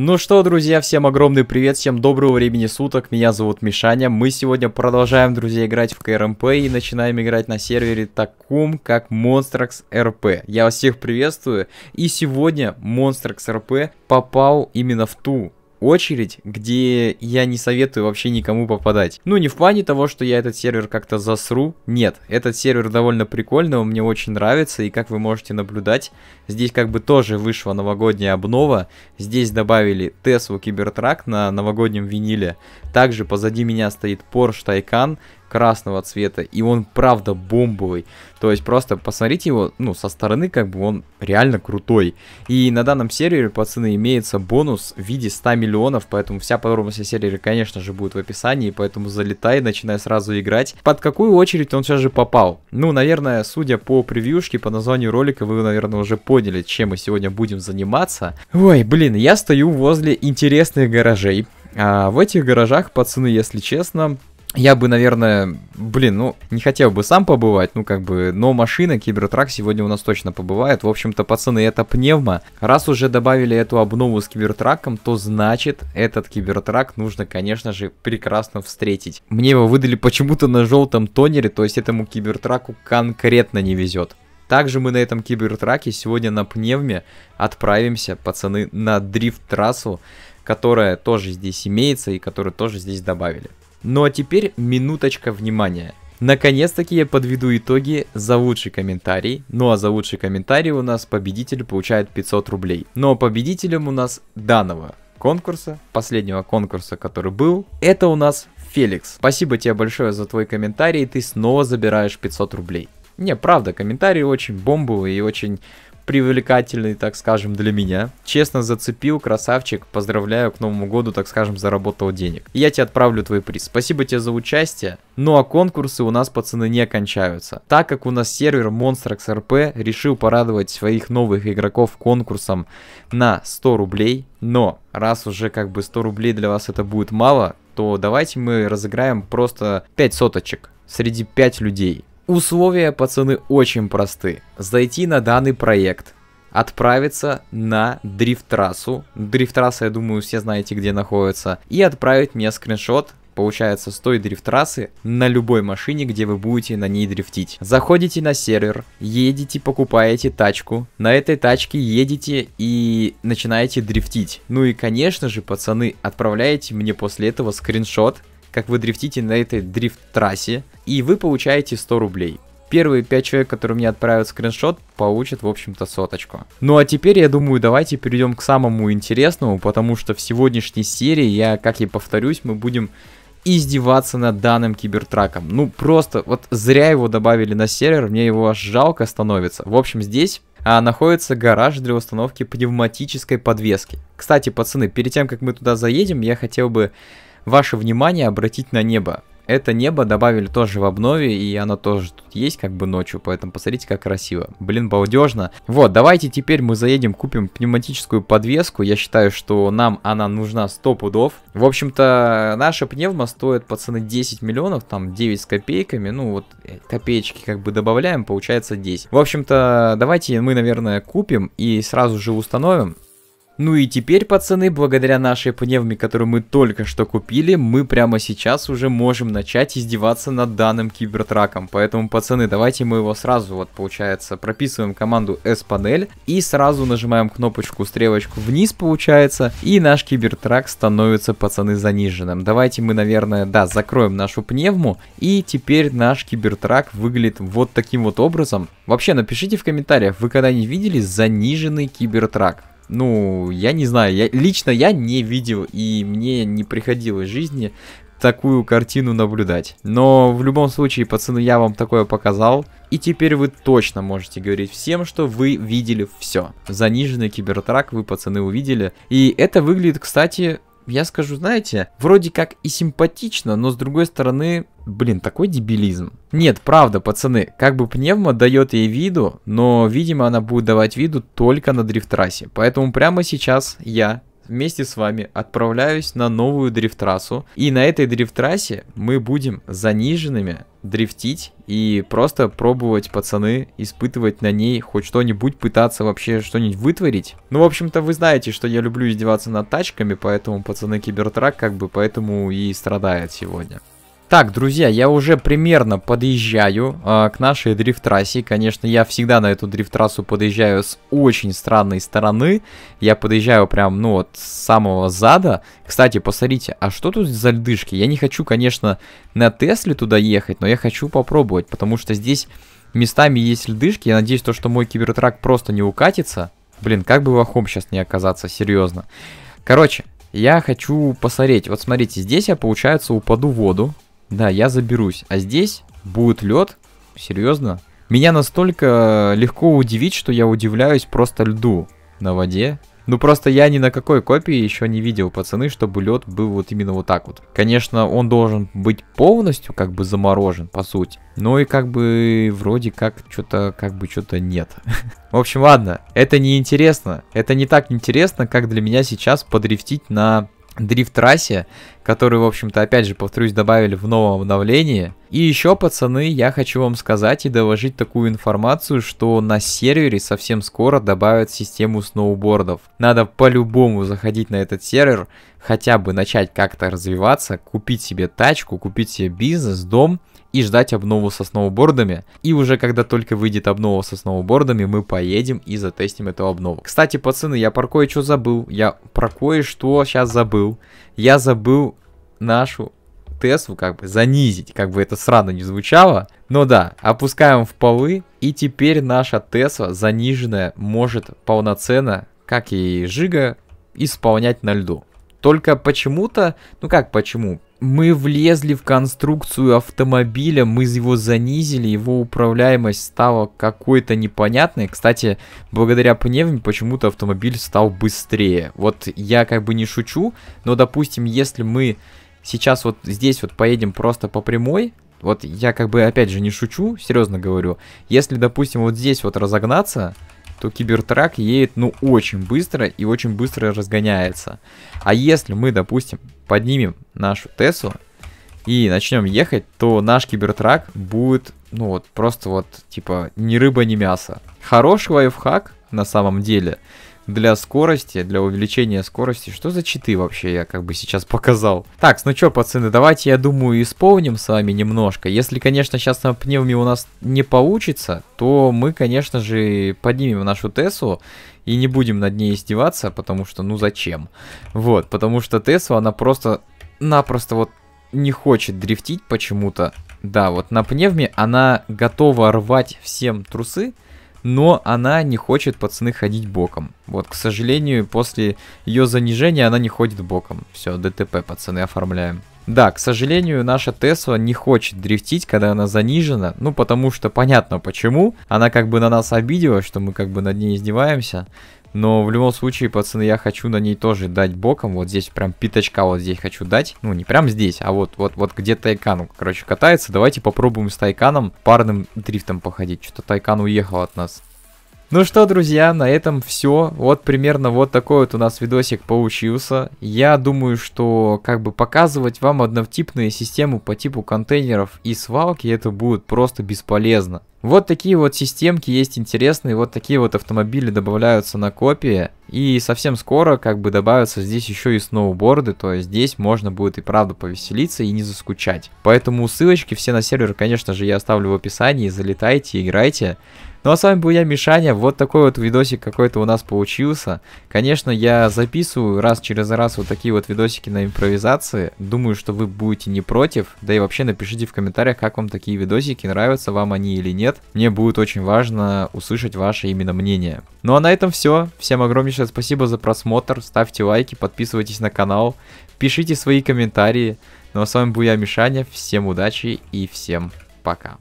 Ну что, друзья, всем огромный привет, всем доброго времени суток, меня зовут Мишаня. Мы сегодня продолжаем, друзья, играть в КРМП и начинаем играть на сервере таком, как Monstrax РП. Я вас всех приветствую, и сегодня Monstrax РП попал именно в ту очередь, где я не советую вообще никому попадать. Ну, не в плане того, что я этот сервер как-то засру. Нет, этот сервер довольно прикольный, он мне очень нравится, и как вы можете наблюдать, здесь как бы тоже вышла новогодняя обнова. Здесь добавили Tesla Cybertruck на новогоднем виниле. Также позади меня стоит Porsche Taycan, красного цвета, и он правда бомбовый. То есть просто посмотрите его, ну, со стороны как бы он реально крутой. И на данном сервере, пацаны, имеется бонус в виде 100 миллионов, поэтому вся подробность о сервере, конечно же, будет в описании, поэтому залетай, начинай сразу играть. Под какую очередь он сейчас же попал? Ну, наверное, судя по превьюшке, по названию ролика, вы, наверное, уже поняли, чем мы сегодня будем заниматься. Ой, блин, я стою возле интересных гаражей. А в этих гаражах, пацаны, если честно, я бы, наверное, блин, ну, не хотел бы сам побывать, ну, как бы, но машина Кибертрак сегодня у нас точно побывает. В общем-то, пацаны, это пневма. Раз уже добавили эту обнову с Кибертраком, то значит, этот Кибертрак нужно, конечно же, прекрасно встретить. Мне его выдали почему-то на желтом тонере, то есть этому Кибертраку конкретно не везет. Также мы на этом Кибертраке сегодня на пневме отправимся, пацаны, на дрифт-трассу, которая тоже здесь имеется и которую тоже здесь добавили. Ну а теперь минуточка внимания. Наконец-таки я подведу итоги за лучший комментарий. Ну а за лучший комментарий у нас победитель получает 500 рублей. Но ну а победителем у нас данного конкурса, последнего конкурса, который был, это у нас Феликс. Спасибо тебе большое за твой комментарий, ты снова забираешь 500 рублей. Не, правда, комментарий очень бомбовый и очень привлекательный, так скажем, для меня. Честно зацепил, красавчик, поздравляю, к Новому году, так скажем, заработал денег. я тебе отправлю твой приз. Спасибо тебе за участие. Ну а конкурсы у нас, пацаны, не кончаются. Так как у нас сервер Monster XRP решил порадовать своих новых игроков конкурсом на 100 рублей, но раз уже как бы 100 рублей для вас это будет мало, то давайте мы разыграем просто 5 соточек среди 5 людей. Условия, пацаны, очень просты. Зайти на данный проект, отправиться на дрифт-трассу. Дрифт-трасса, я думаю, все знаете, где находится. И отправить мне скриншот, получается, с той дрифт-трассы на любой машине, где вы будете на ней дрифтить. Заходите на сервер, едете, покупаете тачку, на этой тачке едете и начинаете дрифтить. Ну и, конечно же, пацаны, отправляете мне после этого скриншот как вы дрифтите на этой дрифт-трассе, и вы получаете 100 рублей. Первые 5 человек, которые мне отправят скриншот, получат, в общем-то, соточку. Ну а теперь, я думаю, давайте перейдем к самому интересному, потому что в сегодняшней серии, я, как и повторюсь, мы будем издеваться над данным кибертраком. Ну, просто вот зря его добавили на сервер, мне его аж жалко становится. В общем, здесь а, находится гараж для установки пневматической подвески. Кстати, пацаны, перед тем, как мы туда заедем, я хотел бы ваше внимание обратить на небо. Это небо добавили тоже в обнове, и оно тоже тут есть как бы ночью, поэтому посмотрите, как красиво. Блин, балдежно. Вот, давайте теперь мы заедем, купим пневматическую подвеску. Я считаю, что нам она нужна 100 пудов. В общем-то, наша пневма стоит, пацаны, 10 миллионов, там 9 с копейками. Ну, вот э, копеечки как бы добавляем, получается 10. В общем-то, давайте мы, наверное, купим и сразу же установим. Ну и теперь, пацаны, благодаря нашей пневме, которую мы только что купили, мы прямо сейчас уже можем начать издеваться над данным кибертраком. Поэтому, пацаны, давайте мы его сразу, вот получается, прописываем команду S-панель и сразу нажимаем кнопочку, стрелочку вниз, получается, и наш кибертрак становится, пацаны, заниженным. Давайте мы, наверное, да, закроем нашу пневму, и теперь наш кибертрак выглядит вот таким вот образом. Вообще, напишите в комментариях, вы когда-нибудь видели заниженный кибертрак? Ну, я не знаю, я, лично я не видел и мне не приходилось в жизни такую картину наблюдать. Но в любом случае, пацаны, я вам такое показал. И теперь вы точно можете говорить всем, что вы видели все. Заниженный кибертрак вы, пацаны, увидели. И это выглядит, кстати, я скажу, знаете, вроде как и симпатично, но с другой стороны, блин, такой дебилизм. Нет, правда, пацаны, как бы пневма дает ей виду, но, видимо, она будет давать виду только на дрифт-трассе. Поэтому прямо сейчас я вместе с вами отправляюсь на новую дрифт-трассу. И на этой дрифт-трассе мы будем заниженными дрифтить и просто пробовать, пацаны, испытывать на ней хоть что-нибудь, пытаться вообще что-нибудь вытворить. Ну, в общем-то, вы знаете, что я люблю издеваться над тачками, поэтому, пацаны, Кибертрак как бы поэтому и страдает сегодня. Так, друзья, я уже примерно подъезжаю э, к нашей дрифт-трассе. Конечно, я всегда на эту дрифт-трассу подъезжаю с очень странной стороны. Я подъезжаю прям, ну, вот с самого зада. Кстати, посмотрите, а что тут за льдышки? Я не хочу, конечно, на Тесле туда ехать, но я хочу попробовать, потому что здесь местами есть льдышки. Я надеюсь, то, что мой кибертрак просто не укатится. Блин, как бы вахом сейчас не оказаться, серьезно. Короче, я хочу посмотреть. Вот смотрите, здесь я, получается, упаду в воду. Да, я заберусь. А здесь будет лед. Серьезно? Меня настолько э, легко удивить, что я удивляюсь просто льду на воде. Ну просто я ни на какой копии еще не видел, пацаны, чтобы лед был вот именно вот так вот. Конечно, он должен быть полностью как бы заморожен, по сути. Ну и как бы вроде как что-то как бы что-то нет. В общем, ладно, это не интересно. Это не так интересно, как для меня сейчас подрифтить на дрифт-трассе которые в общем-то, опять же, повторюсь, добавили в новом обновлении. И еще, пацаны, я хочу вам сказать и доложить такую информацию, что на сервере совсем скоро добавят систему сноубордов. Надо по-любому заходить на этот сервер, хотя бы начать как-то развиваться, купить себе тачку, купить себе бизнес, дом и ждать обнову со сноубордами. И уже когда только выйдет обнова со сноубордами, мы поедем и затестим эту обнову. Кстати, пацаны, я про кое-что забыл. Я про кое-что сейчас забыл. Я забыл нашу Теслу как бы занизить, как бы это срано не звучало. Но да, опускаем в полы, и теперь наша Тесла заниженная может полноценно, как и Жига, исполнять на льду. Только почему-то, ну как почему, мы влезли в конструкцию автомобиля, мы его занизили, его управляемость стала какой-то непонятной. Кстати, благодаря пневме почему-то автомобиль стал быстрее. Вот я как бы не шучу, но допустим, если мы сейчас вот здесь вот поедем просто по прямой, вот я как бы опять же не шучу, серьезно говорю, если, допустим, вот здесь вот разогнаться, то кибертрак едет, ну, очень быстро и очень быстро разгоняется. А если мы, допустим, поднимем нашу Тессу и начнем ехать, то наш кибертрак будет, ну, вот просто вот, типа, ни рыба, ни мясо. Хороший лайфхак, на самом деле – для скорости, для увеличения скорости. Что за читы вообще я как бы сейчас показал? Так, ну что, пацаны, давайте, я думаю, исполним с вами немножко. Если, конечно, сейчас на пневме у нас не получится, то мы, конечно же, поднимем нашу Тессу и не будем над ней издеваться, потому что, ну зачем? Вот, потому что Тесла, она просто-напросто вот не хочет дрифтить почему-то. Да, вот на пневме она готова рвать всем трусы, но она не хочет, пацаны, ходить боком. Вот, к сожалению, после ее занижения она не ходит боком. Все, ДТП, пацаны, оформляем. Да, к сожалению, наша Тесла не хочет дрифтить, когда она занижена, ну потому что понятно почему, она как бы на нас обиделась, что мы как бы над ней издеваемся, но в любом случае, пацаны, я хочу на ней тоже дать боком. Вот здесь прям пятачка вот здесь хочу дать. Ну, не прям здесь, а вот, вот, вот где Тайкан, короче, катается. Давайте попробуем с Тайканом парным дрифтом походить. Что-то Тайкан уехал от нас. Ну что, друзья, на этом все. Вот примерно вот такой вот у нас видосик получился. Я думаю, что как бы показывать вам однотипные системы по типу контейнеров и свалки, это будет просто бесполезно. Вот такие вот системки есть интересные, вот такие вот автомобили добавляются на копии. И совсем скоро как бы добавятся здесь еще и сноуборды, то есть здесь можно будет и правда повеселиться и не заскучать. Поэтому ссылочки все на сервер, конечно же, я оставлю в описании, залетайте, играйте. Ну а с вами был я, Мишаня. Вот такой вот видосик какой-то у нас получился. Конечно, я записываю раз через раз вот такие вот видосики на импровизации. Думаю, что вы будете не против. Да и вообще напишите в комментариях, как вам такие видосики, нравятся вам они или нет. Мне будет очень важно услышать ваше именно мнение. Ну а на этом все. Всем огромнейшее спасибо за просмотр. Ставьте лайки, подписывайтесь на канал, пишите свои комментарии. Ну а с вами был я, Мишаня. Всем удачи и всем пока.